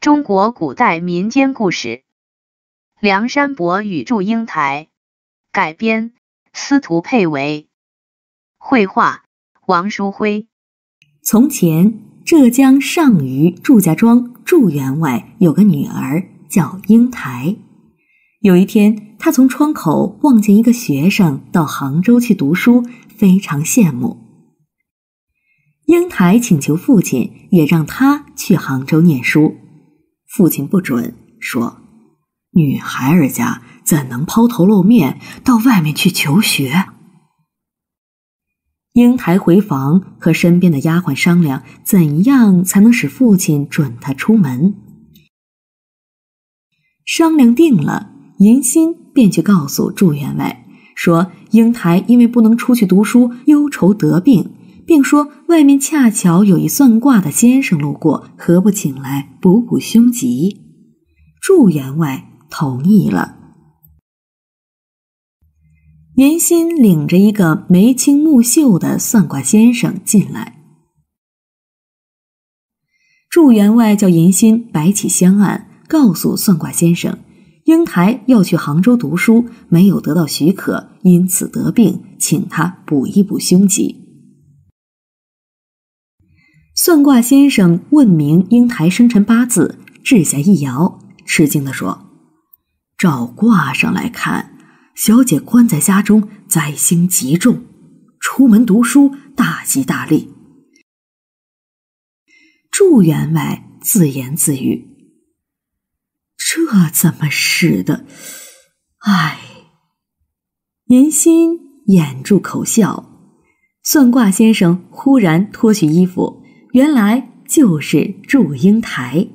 中国古代民间故事《梁山伯与祝英台》，改编，司徒佩维，绘画，王书辉。从前，浙江上虞祝家庄祝员外有个女儿叫英台。有一天，他从窗口望见一个学生到杭州去读书，非常羡慕。英台请求父亲也让他去杭州念书。父亲不准说，女孩儿家怎能抛头露面到外面去求学？英台回房和身边的丫鬟商量，怎样才能使父亲准她出门？商量定了，银心便去告诉祝员外，说英台因为不能出去读书，忧愁得病。并说：“外面恰巧有一算卦的先生路过，何不请来补补凶吉？”祝员外同意了。银心领着一个眉清目秀的算卦先生进来。祝员外叫银心摆起香案，告诉算卦先生：“英台要去杭州读书，没有得到许可，因此得病，请他补一补凶吉。”算卦先生问明英台生辰八字，掷下一爻，吃惊的说：“照卦上来看，小姐关在家中，灾星极重；出门读书，大吉大利。”祝员外自言自语：“这怎么使得？”哎，颜心掩住口笑。算卦先生忽然脱去衣服。原来就是祝英台。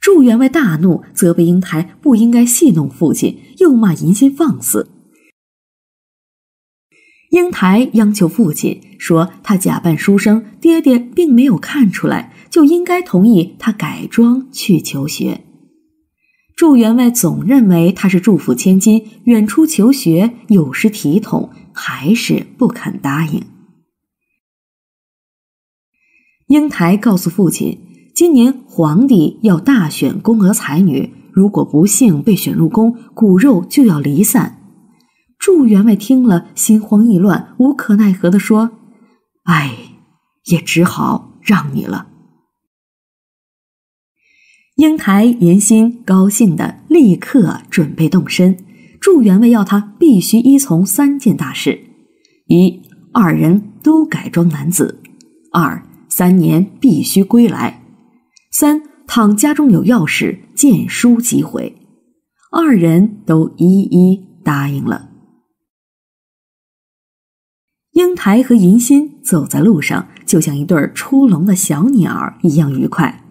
祝员外大怒，责备英台不应该戏弄父亲，又骂银心放肆。英台央求父亲说：“他假扮书生，爹爹并没有看出来，就应该同意他改装去求学。”祝员外总认为他是祝府千金，远出求学有失体统，还是不肯答应。英台告诉父亲：“今年皇帝要大选宫娥才女，如果不幸被选入宫，骨肉就要离散。”祝员外听了，心慌意乱，无可奈何地说：“哎，也只好让你了。”英台连心高兴的，立刻准备动身。祝员外要他必须依从三件大事：一、二人都改装男子；二、三年必须归来。三，倘家中有要事，见书即回。二人都一一答应了。英台和银心走在路上，就像一对出笼的小鸟一样愉快。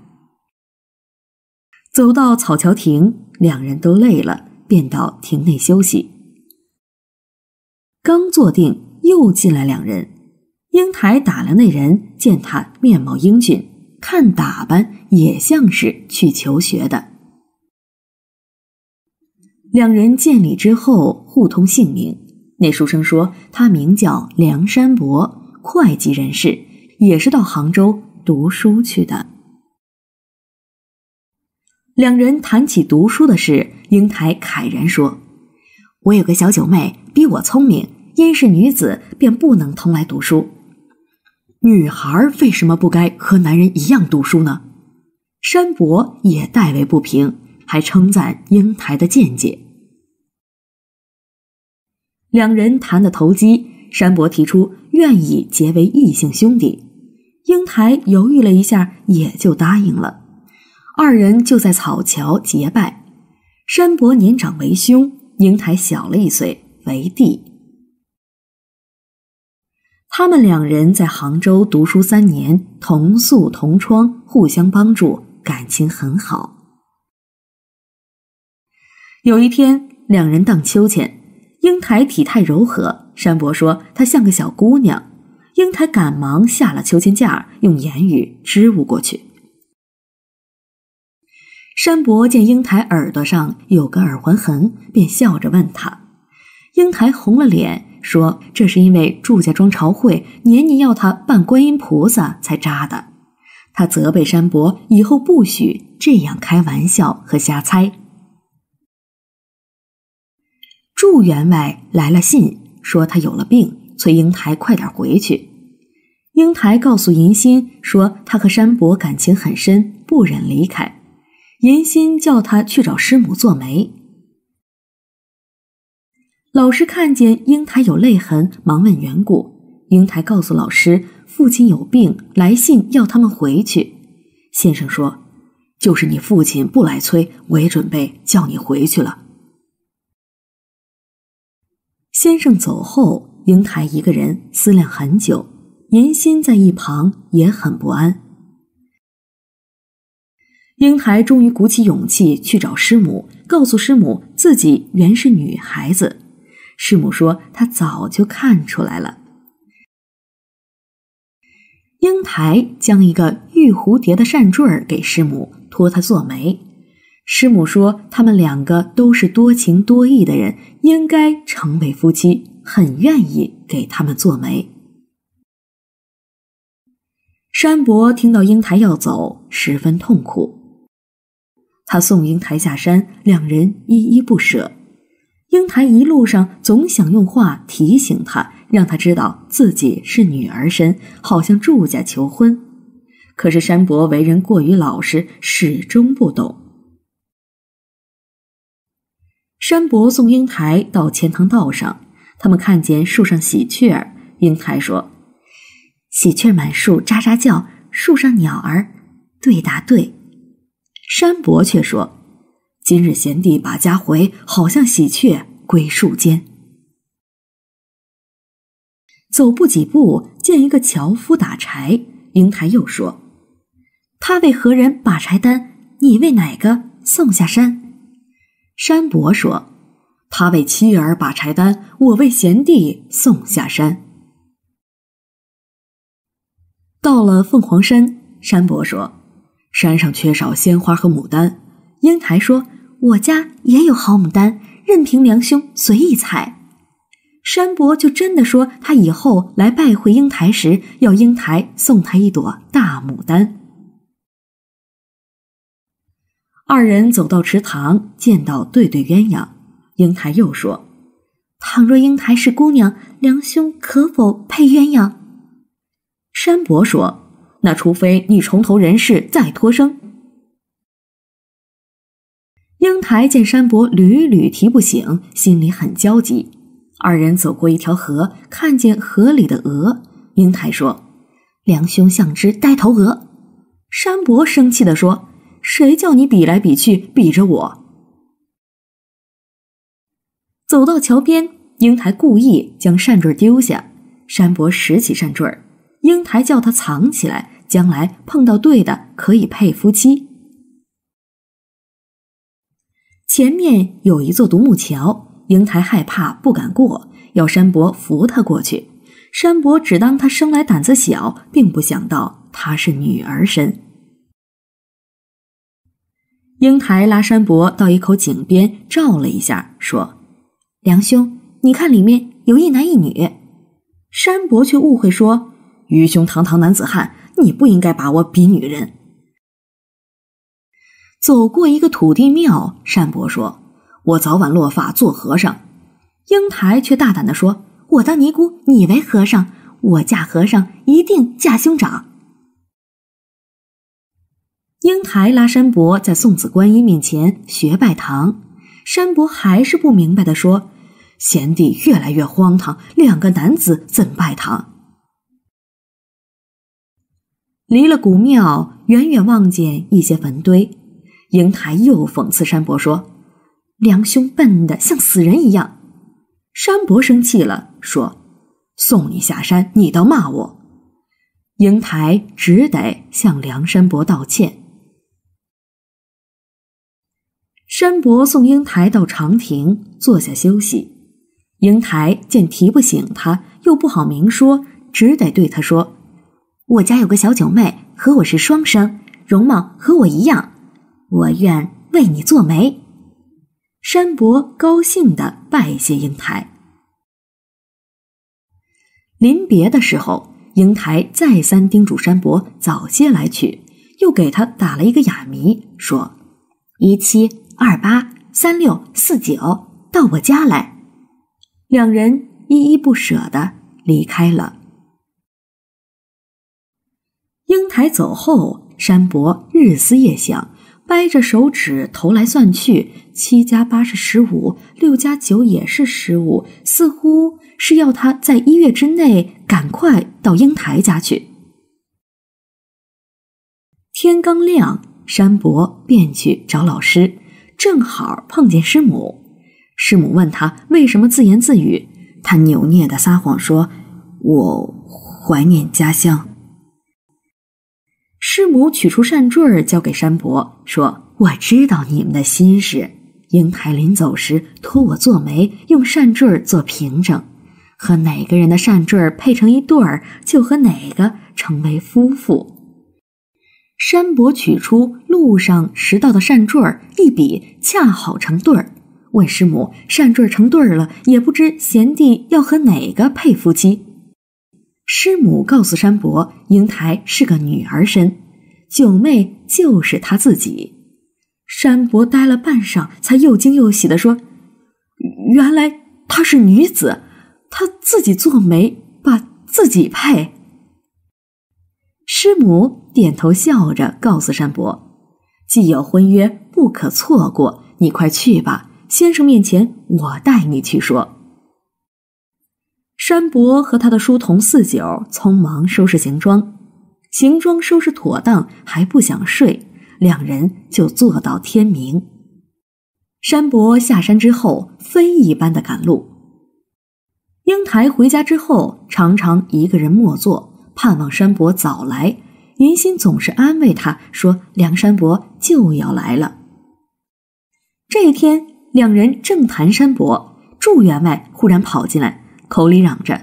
走到草桥亭，两人都累了，便到亭内休息。刚坐定，又进来两人。英台打量那人，见他面貌英俊，看打扮也像是去求学的。两人见礼之后，互通姓名。那书生说：“他名叫梁山伯，会计人士，也是到杭州读书去的。”两人谈起读书的事，英台慨然说：“我有个小九妹，比我聪明，因是女子，便不能同来读书。”女孩为什么不该和男人一样读书呢？山伯也代为不平，还称赞英台的见解。两人谈得投机，山伯提出愿意结为异姓兄弟，英台犹豫了一下，也就答应了。二人就在草桥结拜，山伯年长为兄，英台小了一岁为弟。他们两人在杭州读书三年，同宿同窗，互相帮助，感情很好。有一天，两人荡秋千，英台体态柔和，山伯说她像个小姑娘。英台赶忙下了秋千架，用言语支吾过去。山伯见英台耳朵上有个耳环痕，便笑着问她，英台红了脸。说这是因为祝家庄朝会年年要他扮观音菩萨才扎的，他责备山伯以后不许这样开玩笑和瞎猜。祝员外来了信，说他有了病，催英台快点回去。英台告诉银心说，他和山伯感情很深，不忍离开。银心叫他去找师母做媒。老师看见英台有泪痕，忙问缘故。英台告诉老师，父亲有病，来信要他们回去。先生说：“就是你父亲不来催，我也准备叫你回去了。”先生走后，英台一个人思量很久，银心在一旁也很不安。英台终于鼓起勇气去找师母，告诉师母自己原是女孩子。师母说：“他早就看出来了。”英台将一个玉蝴蝶的扇坠儿给师母，托她做媒。师母说：“他们两个都是多情多义的人，应该成为夫妻，很愿意给他们做媒。”山伯听到英台要走，十分痛苦。他送英台下山，两人依依不舍。英台一路上总想用话提醒他，让他知道自己是女儿身，好向祝家求婚。可是山伯为人过于老实，始终不懂。山伯送英台到钱塘道上，他们看见树上喜鹊儿，英台说：“喜鹊满树喳喳叫，树上鸟儿。”对，答对。山伯却说。今日贤弟把家回，好像喜鹊归树间。走不几步，见一个樵夫打柴。英台又说：“他为何人把柴担？你为哪个送下山？”山伯说：“他为妻儿把柴担，我为贤弟送下山。”到了凤凰山，山伯说：“山上缺少鲜花和牡丹。”英台说。我家也有好牡丹，任凭梁兄随意采。山伯就真的说，他以后来拜会英台时，要英台送他一朵大牡丹。二人走到池塘，见到对对鸳鸯，英台又说：“倘若英台是姑娘，梁兄可否配鸳鸯？”山伯说：“那除非你重投人世，再托生。”英台见山伯屡屡提不醒，心里很焦急。二人走过一条河，看见河里的鹅。英台说：“梁兄像只呆头鹅。”山伯生气地说：“谁叫你比来比去，比着我？”走到桥边，英台故意将扇坠丢下，山伯拾起扇坠儿，英台叫他藏起来，将来碰到对的可以配夫妻。前面有一座独木桥，英台害怕，不敢过，要山伯扶他过去。山伯只当他生来胆子小，并不想到他是女儿身。英台拉山伯到一口井边照了一下，说：“梁兄，你看里面有一男一女。”山伯却误会说：“愚兄堂堂男子汉，你不应该把我比女人。”走过一个土地庙，山伯说：“我早晚落发做和尚。”英台却大胆的说：“我当尼姑，你为和尚。我嫁和尚，一定嫁兄长。”英台拉山伯在送子观音面前学拜堂，山伯还是不明白的说：“贤弟越来越荒唐，两个男子怎拜堂？”离了古庙，远远望见一些坟堆。英台又讽刺山伯说：“梁兄笨得像死人一样。”山伯生气了，说：“送你下山，你倒骂我！”英台只得向梁山伯道歉。山伯送英台到长亭坐下休息。英台见提不醒他，又不好明说，只得对他说：“我家有个小九妹，和我是双生，容貌和我一样。”我愿为你做媒，山伯高兴的拜谢英台。临别的时候，英台再三叮嘱山伯早些来取，又给他打了一个哑谜，说：“一七二八三六四九，到我家来。”两人依依不舍的离开了。英台走后，山伯日思夜想。掰着手指头来算去，七加八是十五，六加九也是十五，似乎是要他在一月之内赶快到英台家去。天刚亮，山伯便去找老师，正好碰见师母。师母问他为什么自言自语，他扭捏的撒谎说：“我怀念家乡。”师母取出扇坠儿交给山伯，说：“我知道你们的心事。英台临走时托我做媒，用扇坠儿做凭证，和哪个人的扇坠儿配成一对儿，就和哪个成为夫妇。”山伯取出路上拾到的扇坠儿一比，恰好成对儿。问师母：“扇坠儿成对儿了，也不知贤弟要和哪个配夫妻？”师母告诉山伯，英台是个女儿身，九妹就是她自己。山伯呆了半晌，才又惊又喜的说：“原来她是女子，她自己做媒，把自己配。”师母点头笑着告诉山伯：“既有婚约，不可错过，你快去吧。先生面前，我带你去说。”山伯和他的书童四九匆忙收拾行装，行装收拾妥当还不想睡，两人就坐到天明。山伯下山之后，飞一般的赶路。英台回家之后，常常一个人默坐，盼望山伯早来。云心总是安慰他说：“梁山伯就要来了。”这一天，两人正谈山伯，祝员外忽然跑进来。口里嚷着：“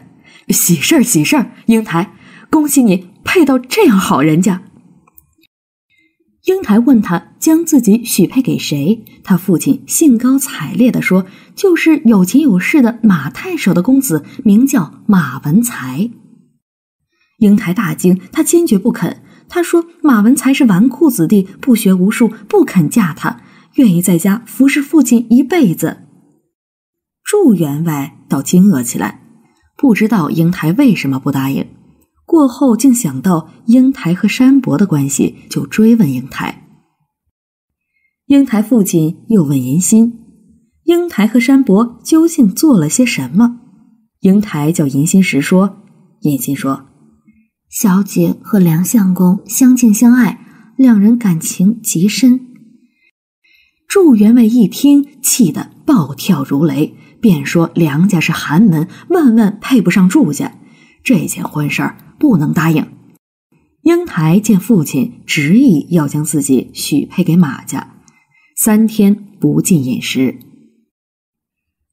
喜事儿，喜事儿！英台，恭喜你配到这样好人家。”英台问他将自己许配给谁，他父亲兴高采烈地说：“就是有钱有势的马太守的公子，名叫马文才。”英台大惊，他坚决不肯。他说：“马文才是纨绔子弟，不学无术，不肯嫁他，愿意在家服侍父亲一辈子。”祝员外倒惊愕起来，不知道英台为什么不答应。过后竟想到英台和山伯的关系，就追问英台。英台父亲又问银心：“英台和山伯究竟做了些什么？”英台叫银心时说：“银心说，小姐和梁相公相敬相爱，两人感情极深。”祝员外一听，气得暴跳如雷。便说梁家是寒门，万万配不上祝家，这件婚事儿不能答应。英台见父亲执意要将自己许配给马家，三天不进饮食。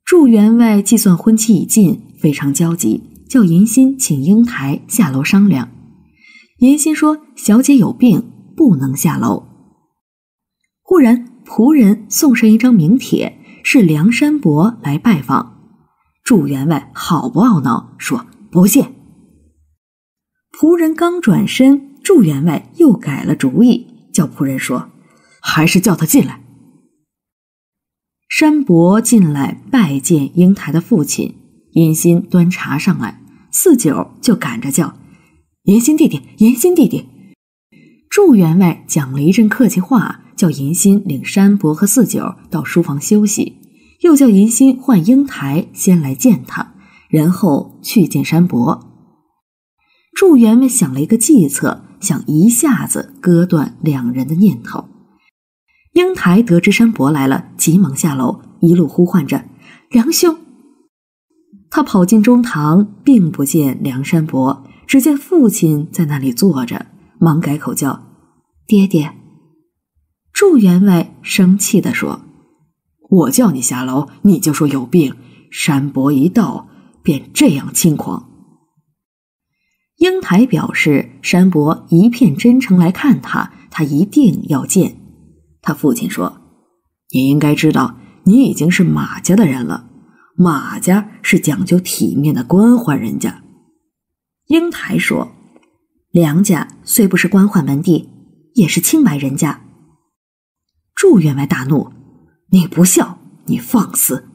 祝员外计算婚期已近，非常焦急，叫银心请英台下楼商量。银心说：“小姐有病，不能下楼。”忽然，仆人送上一张名帖。是梁山伯来拜访，祝员外好不懊恼，说不见。仆人刚转身，祝员外又改了主意，叫仆人说，还是叫他进来。山伯进来拜见英台的父亲，银心端茶上来，四九就赶着叫，银心弟弟，银心弟弟。祝员外讲了一阵客气话。叫银心领山伯和四九到书房休息，又叫银心唤英台先来见他，然后去见山伯。祝员外想了一个计策，想一下子割断两人的念头。英台得知山伯来了，急忙下楼，一路呼唤着梁兄。他跑进中堂，并不见梁山伯，只见父亲在那里坐着，忙改口叫爹爹。祝员外生气地说：“我叫你下楼，你就说有病。山伯一到，便这样轻狂。”英台表示：“山伯一片真诚来看他，他一定要见。”他父亲说：“你应该知道，你已经是马家的人了。马家是讲究体面的官宦人家。”英台说：“梁家虽不是官宦门第，也是清白人家。”祝员外大怒：“你不孝，你放肆，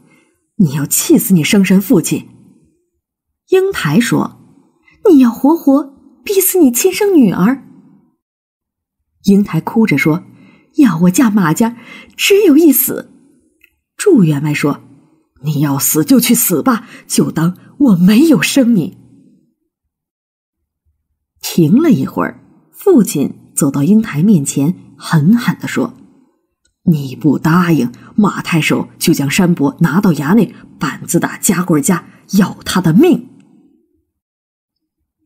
你要气死你生身父亲！”英台说：“你要活活逼死你亲生女儿。”英台哭着说：“要我嫁马家，只有一死。”祝员外说：“你要死就去死吧，就当我没有生你。”停了一会儿，父亲走到英台面前，狠狠的说。你不答应，马太守就将山伯拿到衙内板子打，家棍家要他的命。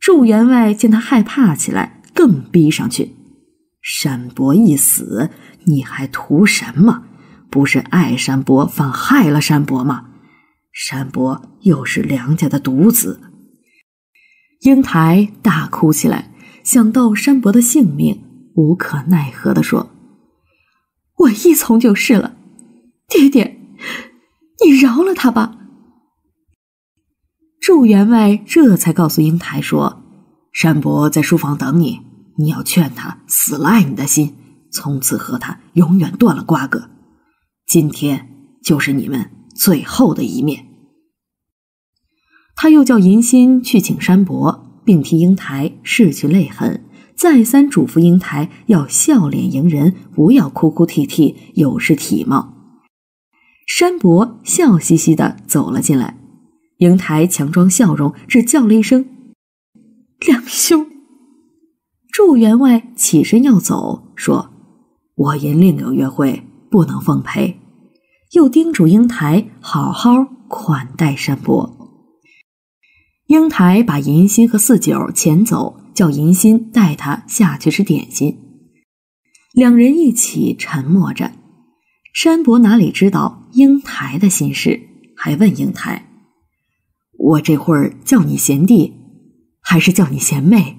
祝员外见他害怕起来，更逼上去。山伯一死，你还图什么？不是爱山伯，反害了山伯吗？山伯又是梁家的独子。英台大哭起来，想到山伯的性命，无可奈何地说。我一从就是了，爹爹，你饶了他吧。祝员外这才告诉英台说：“山伯在书房等你，你要劝他死了爱你的心，从此和他永远断了瓜葛。今天就是你们最后的一面。”他又叫银心去请山伯，并替英台拭去泪痕。再三嘱咐英台要笑脸迎人，不要哭哭啼啼，有失体貌。山伯笑嘻嘻的走了进来，英台强装笑容，只叫了一声“两兄”。祝员外起身要走，说：“我因另有约会，不能奉陪。”又叮嘱英台好好款待山伯。英台把银心和四九遣走。叫银心带他下去吃点心，两人一起沉默着。山伯哪里知道英台的心事，还问英台：“我这会儿叫你贤弟，还是叫你贤妹？”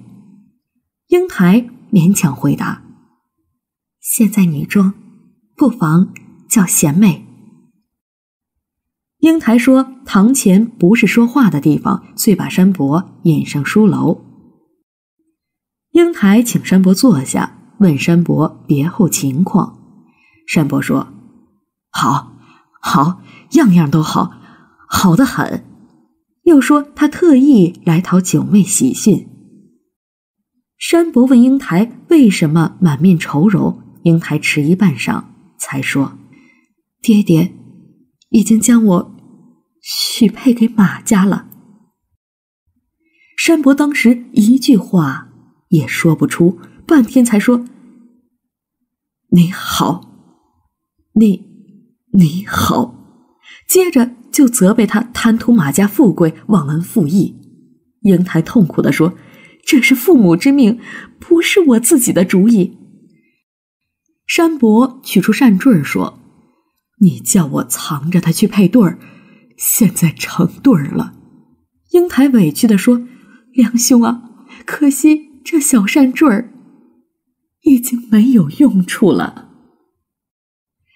英台勉强回答：“现在女装，不妨叫贤妹。”英台说：“堂前不是说话的地方，遂把山伯引上书楼。”英台请山伯坐下，问山伯别后情况。山伯说：“好，好，样样都好，好得很。”又说他特意来讨九妹喜讯。山伯问英台为什么满面愁容，英台迟疑半晌，才说：“爹爹，已经将我许配给马家了。”山伯当时一句话。也说不出，半天才说：“你好，你，你好。”接着就责备他贪图马家富贵，忘恩负义。英台痛苦地说：“这是父母之命，不是我自己的主意。”山伯取出扇坠儿说：“你叫我藏着它去配对儿，现在成对儿了。”英台委屈地说：“梁兄啊，可惜。”这小扇坠儿已经没有用处了。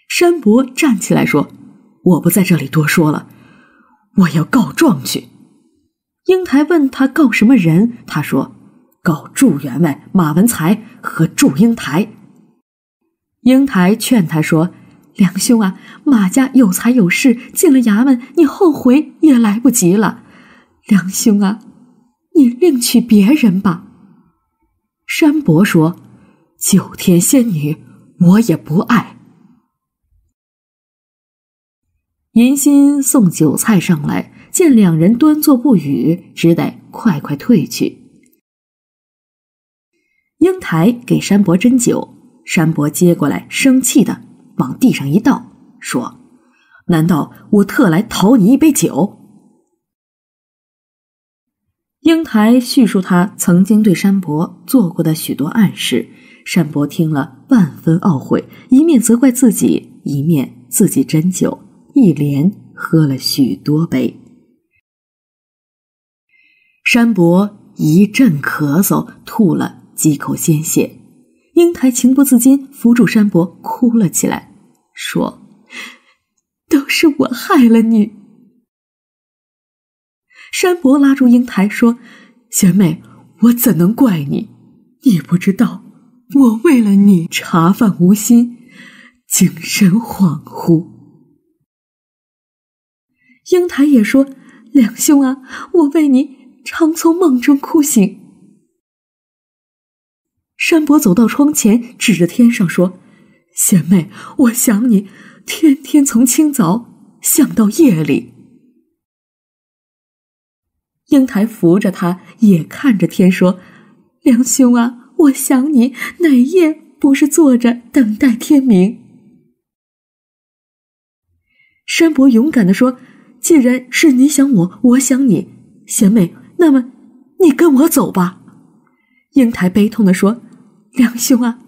山伯站起来说：“我不在这里多说了，我要告状去。”英台问他告什么人，他说：“告祝员外、马文才和祝英台。”英台劝他说：“梁兄啊，马家有财有势，进了衙门，你后悔也来不及了。梁兄啊，你另娶别人吧。”山伯说：“九天仙女，我也不爱。”银心送酒菜上来，见两人端坐不语，只得快快退去。英台给山伯斟酒，山伯接过来，生气的往地上一倒，说：“难道我特来讨你一杯酒？”英台叙述他曾经对山伯做过的许多暗示，山伯听了万分懊悔，一面责怪自己，一面自己斟酒，一连喝了许多杯。山伯一阵咳嗽，吐了几口鲜血，英台情不自禁扶住山伯，哭了起来，说：“都是我害了你。”山伯拉住英台说：“贤妹，我怎能怪你？你不知道，我为了你茶饭无心，精神恍惚。”英台也说：“两兄啊，我为你常从梦中哭醒。”山伯走到窗前，指着天上说：“贤妹，我想你，天天从清早想到夜里。”英台扶着他，也看着天说：“梁兄啊，我想你，哪夜不是坐着等待天明？”山伯勇敢地说：“既然是你想我，我想你，贤妹，那么你跟我走吧。”英台悲痛地说：“梁兄啊，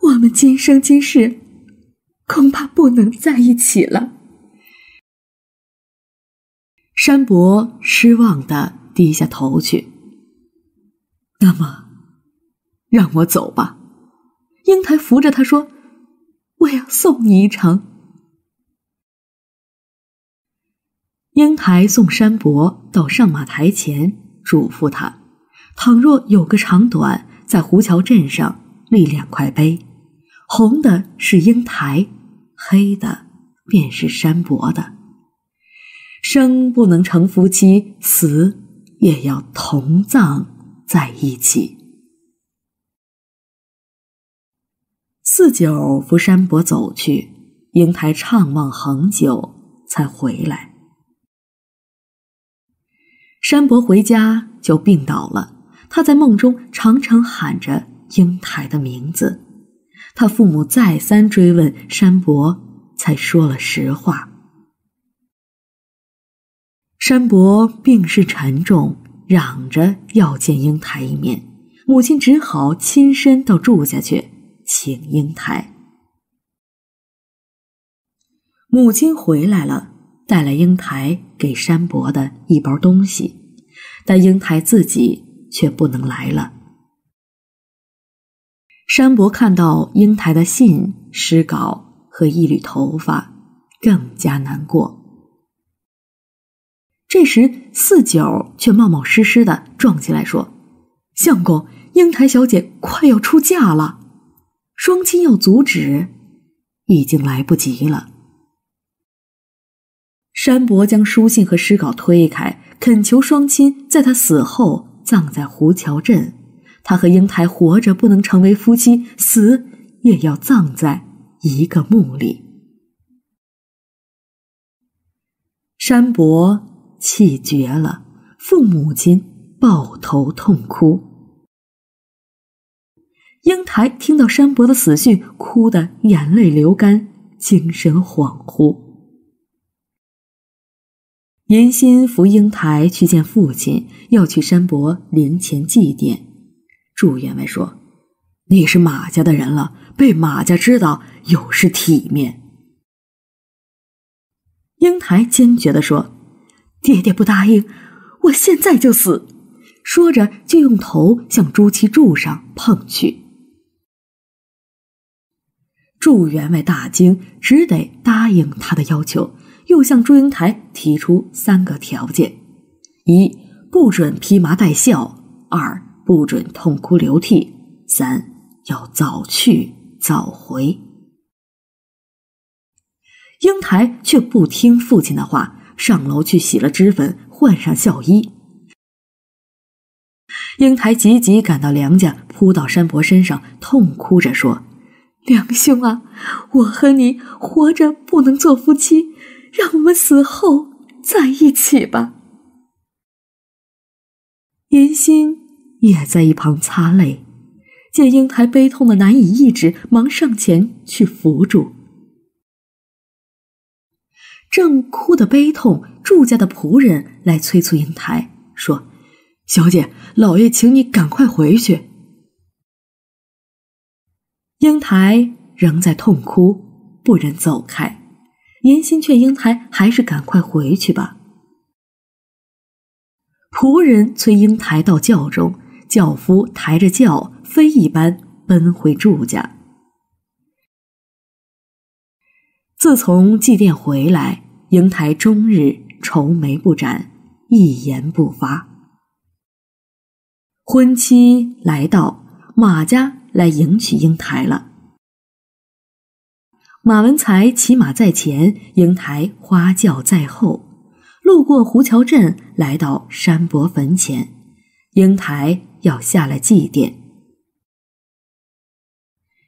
我们今生今世恐怕不能在一起了。”山伯失望的低下头去。那么，让我走吧。英台扶着他说：“我要送你一程。”英台送山伯到上马台前，嘱咐他：倘若有个长短，在胡桥镇上立两块碑，红的是英台，黑的便是山伯的。生不能成夫妻，死也要同葬在一起。四九扶山伯走去，英台怅望很久才回来。山伯回家就病倒了，他在梦中常常喊着英台的名字。他父母再三追问山伯，才说了实话。山伯病势沉重，嚷着要见英台一面，母亲只好亲身到住下去请英台。母亲回来了，带来英台给山伯的一包东西，但英台自己却不能来了。山伯看到英台的信、诗稿和一缕头发，更加难过。这时，四九却冒冒失失的撞进来，说：“相公，英台小姐快要出嫁了，双亲要阻止，已经来不及了。”山伯将书信和诗稿推开，恳求双亲在他死后葬在胡桥镇，他和英台活着不能成为夫妻，死也要葬在一个墓里。山伯。气绝了，父母亲抱头痛哭。英台听到山伯的死讯，哭得眼泪流干，精神恍惚。银心扶英台去见父亲，要去山伯灵前祭奠。祝员外说：“你是马家的人了，被马家知道有失体面。”英台坚决的说。爹爹不答应，我现在就死！说着，就用头向朱七柱上碰去。祝员外大惊，只得答应他的要求，又向祝英台提出三个条件：一不准披麻戴孝；二不准痛哭流涕；三要早去早回。英台却不听父亲的话。上楼去洗了脂粉，换上孝衣。英台急急赶到梁家，扑到山伯身上，痛哭着说：“梁兄啊，我和你活着不能做夫妻，让我们死后在一起吧。”严心也在一旁擦泪，见英台悲痛的难以抑制，忙上前去扶住。正哭得悲痛，祝家的仆人来催促英台，说：“小姐，老爷，请你赶快回去。”英台仍在痛哭，不忍走开。严心劝英台还是赶快回去吧。仆人催英台到轿中，轿夫抬着轿，飞一般奔回祝家。自从祭奠回来。英台终日愁眉不展，一言不发。婚期来到，马家来迎娶英台了。马文才骑马在前，英台花轿在后，路过胡桥镇，来到山伯坟前，英台要下来祭奠。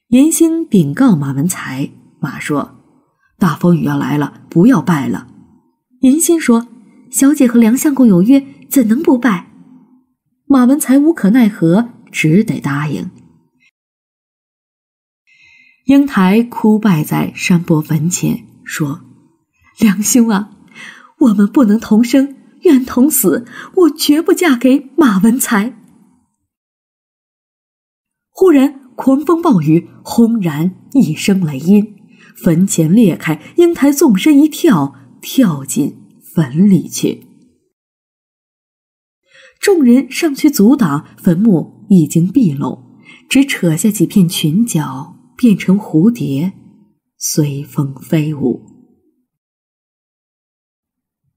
严心禀告马文才，马说。大风雨要来了，不要拜了。银心说：“小姐和梁相公有约，怎能不拜？”马文才无可奈何，只得答应。英台哭拜在山伯坟前，说：“梁兄啊，我们不能同生，愿同死。我绝不嫁给马文才。”忽然，狂风暴雨，轰然一声雷音。坟前裂开，英台纵身一跳，跳进坟里去。众人上去阻挡，坟墓已经闭拢，只扯下几片裙角，变成蝴蝶，随风飞舞。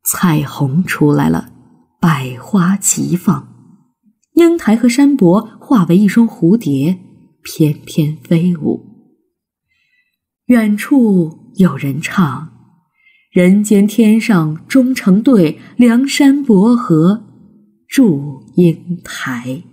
彩虹出来了，百花齐放，英台和山伯化为一双蝴蝶，翩翩飞舞。远处有人唱：“人间天上终成对，梁山伯和祝英台。”